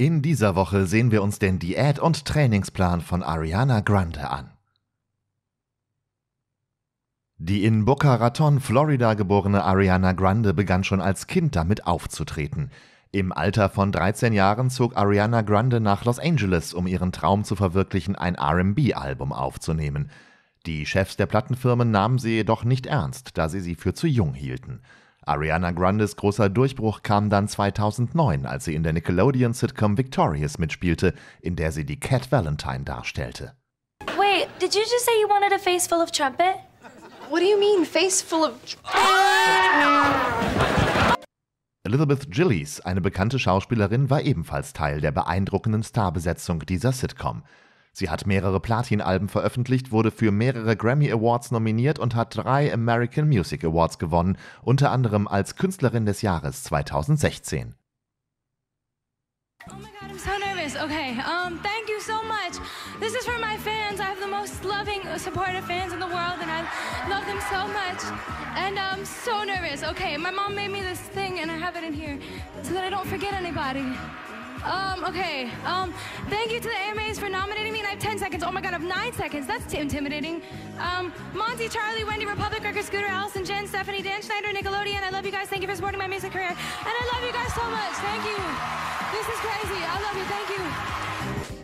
In dieser Woche sehen wir uns den Diät- und Trainingsplan von Ariana Grande an. Die in Boca Raton, Florida geborene Ariana Grande begann schon als Kind damit aufzutreten. Im Alter von 13 Jahren zog Ariana Grande nach Los Angeles, um ihren Traum zu verwirklichen, ein RB-Album aufzunehmen. Die Chefs der Plattenfirmen nahmen sie jedoch nicht ernst, da sie sie für zu jung hielten. Ariana Grandes großer Durchbruch kam dann 2009, als sie in der Nickelodeon-Sitcom Victorious mitspielte, in der sie die Cat Valentine darstellte. Wait, did you just say you wanted a face full of trumpet? What do you mean, face full of... Elizabeth Gillies, eine bekannte Schauspielerin, war ebenfalls Teil der beeindruckenden Starbesetzung dieser Sitcom. Sie hat mehrere Platinalben veröffentlicht, wurde für mehrere Grammy Awards nominiert und hat drei American Music Awards gewonnen, unter anderem als Künstlerin des Jahres 2016. Oh my God, I'm so nervous. Okay, um, thank you so much. This is for my fans. I have the most loving, uh, supportive fans in the world, and I love them so much. And I'm so nervous. Okay, my mom made me this thing, and I have it in here so that I don't forget anybody. Um, okay. Um, thank you to the AMAs for nominating me, and I have 10 seconds. Oh my god, I have 9 seconds. That's intimidating. Um, Monty, Charlie, Wendy, Republic, Rucker, Scooter, Allison, Jen, Stephanie, Dan Schneider, Nickelodeon. I love you guys. Thank you for supporting my music career. And I love you guys so much. Thank you. This is crazy. I love you. Thank you.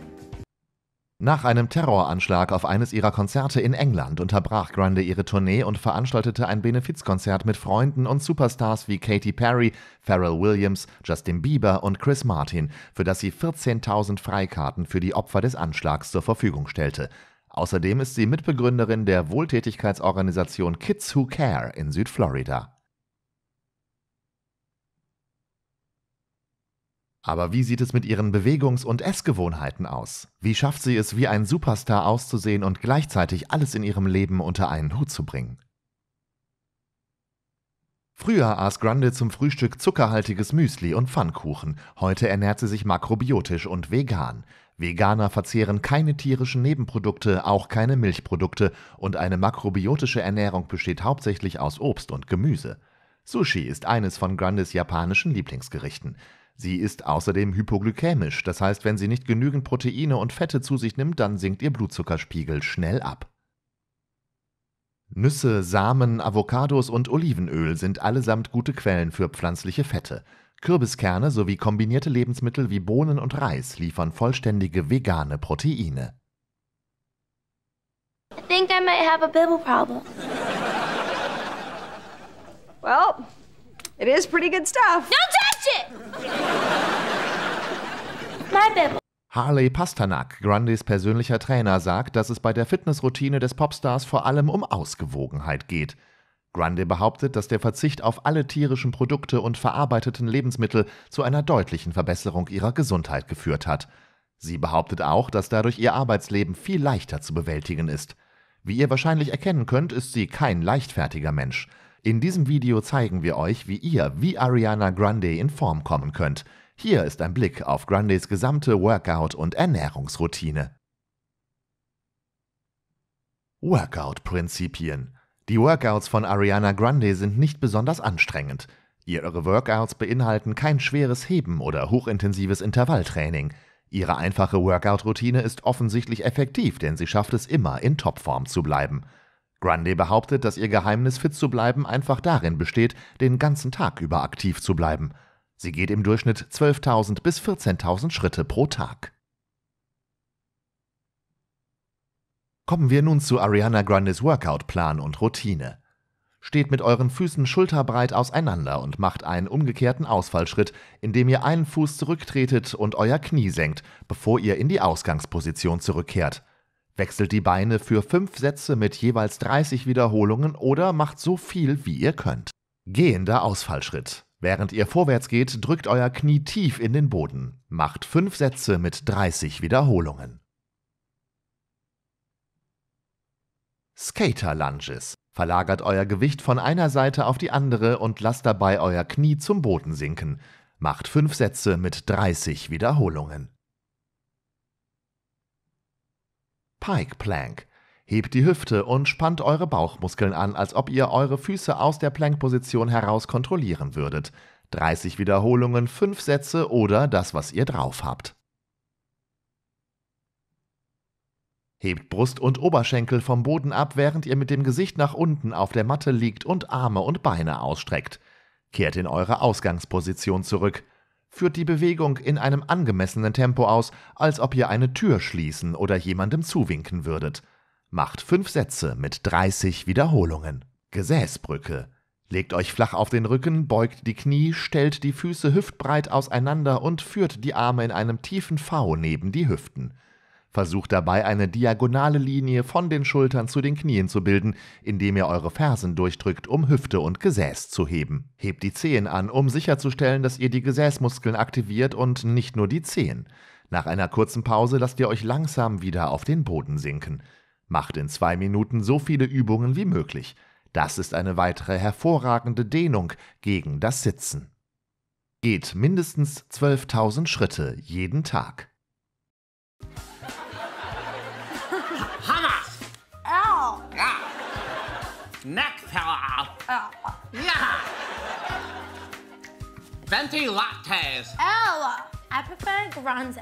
Nach einem Terroranschlag auf eines ihrer Konzerte in England unterbrach Grande ihre Tournee und veranstaltete ein Benefizkonzert mit Freunden und Superstars wie Katy Perry, Pharrell Williams, Justin Bieber und Chris Martin, für das sie 14.000 Freikarten für die Opfer des Anschlags zur Verfügung stellte. Außerdem ist sie Mitbegründerin der Wohltätigkeitsorganisation Kids Who Care in Südflorida. Aber wie sieht es mit ihren Bewegungs- und Essgewohnheiten aus? Wie schafft sie es, wie ein Superstar auszusehen und gleichzeitig alles in ihrem Leben unter einen Hut zu bringen? Früher aß Grande zum Frühstück zuckerhaltiges Müsli und Pfannkuchen. Heute ernährt sie sich makrobiotisch und vegan. Veganer verzehren keine tierischen Nebenprodukte, auch keine Milchprodukte und eine makrobiotische Ernährung besteht hauptsächlich aus Obst und Gemüse. Sushi ist eines von Grandes japanischen Lieblingsgerichten. Sie ist außerdem hypoglykämisch, das heißt, wenn sie nicht genügend Proteine und Fette zu sich nimmt, dann sinkt ihr Blutzuckerspiegel schnell ab. Nüsse, Samen, Avocados und Olivenöl sind allesamt gute Quellen für pflanzliche Fette. Kürbiskerne sowie kombinierte Lebensmittel wie Bohnen und Reis liefern vollständige vegane Proteine. I think I might have a bibble problem. Well, it is pretty good stuff. No, shit! My Bible. Harley Pasternak, Grundys persönlicher Trainer, sagt, dass es bei der Fitnessroutine des Popstars vor allem um Ausgewogenheit geht. Grundy behauptet, dass der Verzicht auf alle tierischen Produkte und verarbeiteten Lebensmittel zu einer deutlichen Verbesserung ihrer Gesundheit geführt hat. Sie behauptet auch, dass dadurch ihr Arbeitsleben viel leichter zu bewältigen ist. Wie ihr wahrscheinlich erkennen könnt, ist sie kein leichtfertiger Mensch. In diesem Video zeigen wir euch, wie ihr wie Ariana Grande in Form kommen könnt. Hier ist ein Blick auf Grandes gesamte Workout- und Ernährungsroutine. Workout-Prinzipien Die Workouts von Ariana Grande sind nicht besonders anstrengend. Ihre Workouts beinhalten kein schweres Heben oder hochintensives Intervalltraining. Ihre einfache Workout-Routine ist offensichtlich effektiv, denn sie schafft es immer, in Topform zu bleiben. Grundy behauptet, dass ihr Geheimnis, fit zu bleiben, einfach darin besteht, den ganzen Tag über aktiv zu bleiben. Sie geht im Durchschnitt 12.000 bis 14.000 Schritte pro Tag. Kommen wir nun zu Ariana Grundys Workout-Plan und Routine. Steht mit euren Füßen schulterbreit auseinander und macht einen umgekehrten Ausfallschritt, indem ihr einen Fuß zurücktretet und euer Knie senkt, bevor ihr in die Ausgangsposition zurückkehrt. Wechselt die Beine für 5 Sätze mit jeweils 30 Wiederholungen oder macht so viel, wie ihr könnt. Gehender Ausfallschritt. Während ihr vorwärts geht, drückt euer Knie tief in den Boden. Macht 5 Sätze mit 30 Wiederholungen. Skater Lunges. Verlagert euer Gewicht von einer Seite auf die andere und lasst dabei euer Knie zum Boden sinken. Macht 5 Sätze mit 30 Wiederholungen. Pike Plank. Hebt die Hüfte und spannt eure Bauchmuskeln an, als ob ihr eure Füße aus der Plankposition heraus kontrollieren würdet. 30 Wiederholungen, 5 Sätze oder das, was ihr drauf habt. Hebt Brust und Oberschenkel vom Boden ab, während ihr mit dem Gesicht nach unten auf der Matte liegt und Arme und Beine ausstreckt. Kehrt in eure Ausgangsposition zurück führt die Bewegung in einem angemessenen Tempo aus, als ob ihr eine Tür schließen oder jemandem zuwinken würdet. Macht fünf Sätze mit 30 Wiederholungen. Gesäßbrücke. Legt euch flach auf den Rücken, beugt die Knie, stellt die Füße hüftbreit auseinander und führt die Arme in einem tiefen V neben die Hüften. Versucht dabei eine diagonale Linie von den Schultern zu den Knien zu bilden, indem ihr eure Fersen durchdrückt, um Hüfte und Gesäß zu heben. Hebt die Zehen an, um sicherzustellen, dass ihr die Gesäßmuskeln aktiviert und nicht nur die Zehen. Nach einer kurzen Pause lasst ihr euch langsam wieder auf den Boden sinken. Macht in zwei Minuten so viele Übungen wie möglich. Das ist eine weitere hervorragende Dehnung gegen das Sitzen. Geht mindestens 12.000 Schritte jeden Tag. Nectar. Oh. Yeah. Venti lattes. Oh, I prefer grande.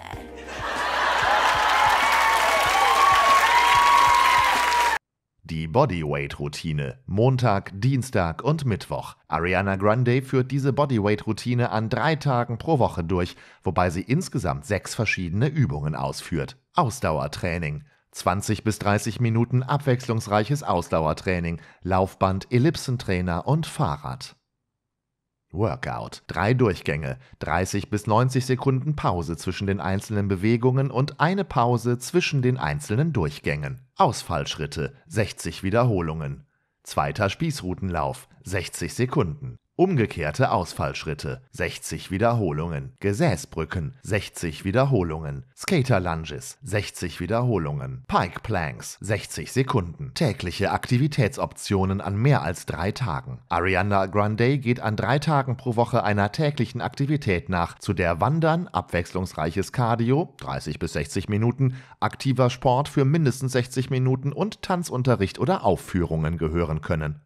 Die Bodyweight-Routine. Montag, Dienstag und Mittwoch. Ariana Grande führt diese Bodyweight-Routine an drei Tagen pro Woche durch, wobei sie insgesamt sechs verschiedene Übungen ausführt. Ausdauertraining. 20 bis 30 Minuten abwechslungsreiches Ausdauertraining, Laufband, Ellipsentrainer und Fahrrad. Workout. Drei Durchgänge, 30 bis 90 Sekunden Pause zwischen den einzelnen Bewegungen und eine Pause zwischen den einzelnen Durchgängen. Ausfallschritte, 60 Wiederholungen. Zweiter Spießrutenlauf, 60 Sekunden. Umgekehrte Ausfallschritte, 60 Wiederholungen. Gesäßbrücken, 60 Wiederholungen. Skater Lunges, 60 Wiederholungen. Pike Planks, 60 Sekunden. Tägliche Aktivitätsoptionen an mehr als drei Tagen. Ariana Grande geht an drei Tagen pro Woche einer täglichen Aktivität nach, zu der Wandern, abwechslungsreiches Cardio, 30 bis 60 Minuten, aktiver Sport für mindestens 60 Minuten und Tanzunterricht oder Aufführungen gehören können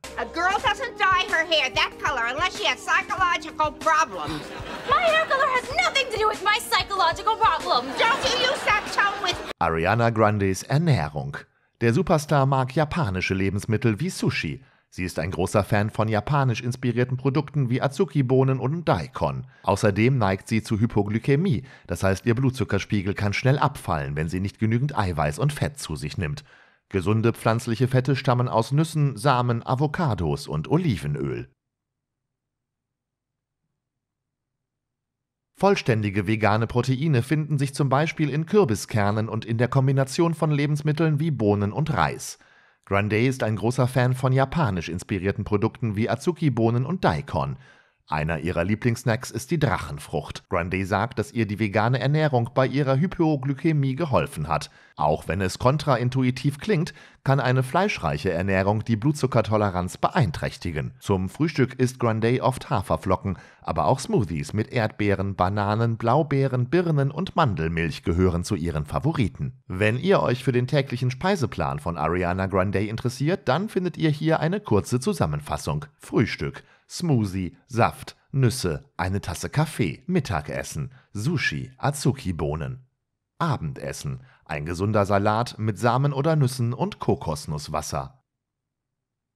dye her hair that color unless she has psychological problems. My hair color has nothing to do with my psychological problems. Don't you use that tone with Ariana Grandes Ernährung. Der Superstar mag japanische Lebensmittel wie Sushi. Sie ist ein großer Fan von japanisch inspirierten Produkten wie Azuki-Bohnen und Daikon. Außerdem neigt sie zu Hypoglykämie, das heißt ihr Blutzuckerspiegel kann schnell abfallen, wenn sie nicht genügend Eiweiß und Fett zu sich nimmt. Gesunde pflanzliche Fette stammen aus Nüssen, Samen, Avocados und Olivenöl. Vollständige vegane Proteine finden sich zum Beispiel in Kürbiskernen und in der Kombination von Lebensmitteln wie Bohnen und Reis. Grande ist ein großer Fan von japanisch inspirierten Produkten wie Azuki-Bohnen und Daikon – einer ihrer Lieblingssnacks ist die Drachenfrucht. Grande sagt, dass ihr die vegane Ernährung bei ihrer Hypoglykämie geholfen hat. Auch wenn es kontraintuitiv klingt, kann eine fleischreiche Ernährung die Blutzuckertoleranz beeinträchtigen. Zum Frühstück isst Grande oft Haferflocken, aber auch Smoothies mit Erdbeeren, Bananen, Blaubeeren, Birnen und Mandelmilch gehören zu ihren Favoriten. Wenn ihr euch für den täglichen Speiseplan von Ariana Grande interessiert, dann findet ihr hier eine kurze Zusammenfassung. Frühstück Smoothie, Saft, Nüsse, eine Tasse Kaffee, Mittagessen, Sushi, Azuki-Bohnen. Abendessen, ein gesunder Salat mit Samen oder Nüssen und Kokosnusswasser.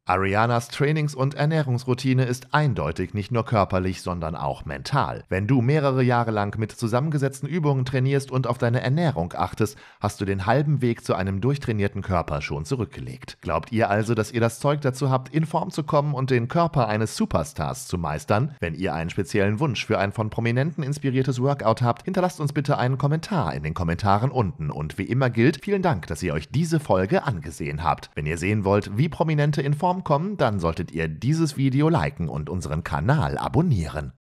Arianas Trainings- und Ernährungsroutine ist eindeutig nicht nur körperlich, sondern auch mental. Wenn du mehrere Jahre lang mit zusammengesetzten Übungen trainierst und auf deine Ernährung achtest, hast du den halben Weg zu einem durchtrainierten Körper schon zurückgelegt. Glaubt ihr also, dass ihr das Zeug dazu habt, in Form zu kommen und den Körper eines Superstars zu meistern? Wenn ihr einen speziellen Wunsch für ein von Prominenten inspiriertes Workout habt, hinterlasst uns bitte einen Kommentar in den Kommentaren unten. Und wie immer gilt, vielen Dank, dass ihr euch diese Folge angesehen habt. Wenn ihr sehen wollt, wie Prominente in Form Form kommen, dann solltet ihr dieses Video liken und unseren Kanal abonnieren.